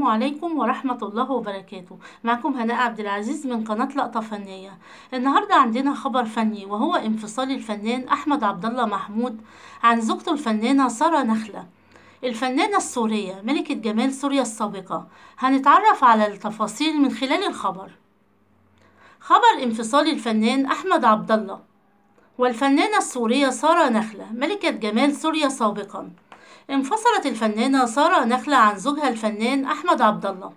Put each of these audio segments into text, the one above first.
السلام عليكم ورحمة الله وبركاته معكم هناء عبد العزيز من قناة لقطة فنية النهاردة عندنا خبر فني وهو انفصال الفنان أحمد عبد الله محمود عن زوجته الفنانة سارة نخلة الفنانة السورية ملكة جمال سوريا السابقة هنتعرف على التفاصيل من خلال الخبر خبر انفصال الفنان أحمد عبد الله والفنانة السورية سارة نخلة ملكة جمال سوريا سابقاً انفصلت الفنانة سارة نخلة عن زوجها الفنان أحمد عبد الله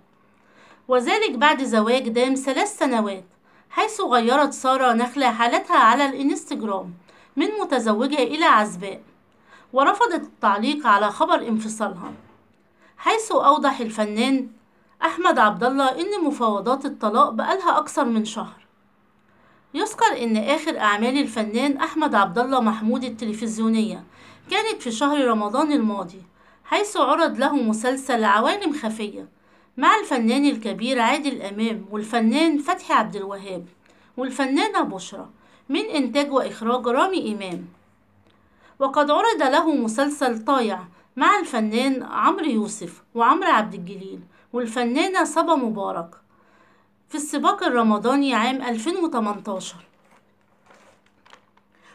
وذلك بعد زواج دام ثلاث سنوات حيث غيرت سارة نخلة حالتها على الإنستجرام من متزوجة إلى عزباء ورفضت التعليق على خبر انفصالها حيث أوضح الفنان أحمد عبد الله إن مفاوضات الطلاق بقالها أكثر من شهر يذكر إن آخر أعمال الفنان أحمد عبد الله محمود التلفزيونية كانت في شهر رمضان الماضي حيث عرض له مسلسل عوالم خفية مع الفنان الكبير عادل أمام والفنان فتحي عبد الوهاب والفنانة بشرى من إنتاج وإخراج رامي إمام وقد عرض له مسلسل طايع مع الفنان عمرو يوسف وعمرو عبد الجليل والفنانة صبا مبارك في السباق الرمضاني عام 2018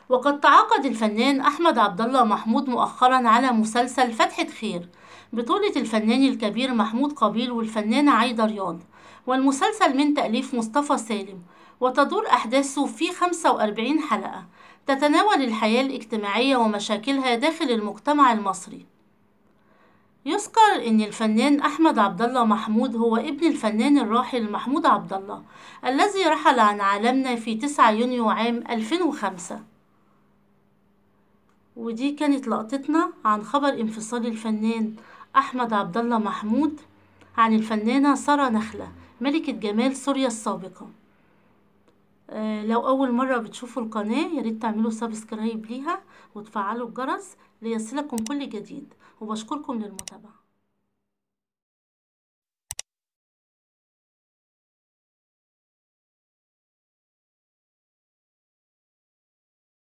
وقد تعاقد الفنان أحمد عبد الله محمود مؤخرا على مسلسل فتحة خير بطولة الفنان الكبير محمود قبيل والفنانة عايدة رياض والمسلسل من تأليف مصطفى سالم وتدور أحداثه في 45 حلقة تتناول الحياة الاجتماعية ومشاكلها داخل المجتمع المصري يذكر أن الفنان أحمد عبد الله محمود هو ابن الفنان الراحل محمود عبد الله الذي رحل عن عالمنا في 9 يونيو عام 2005 ودي كانت لقطتنا عن خبر انفصال الفنان أحمد عبد الله محمود عن الفنانة سارة نخلة ملكة جمال سوريا السابقة آه، لو اول مره بتشوفوا القناه يا ريت تعملوا سبسكرايب ليها وتفعلوا الجرس ليصلكم كل جديد وبشكركم للمتابعه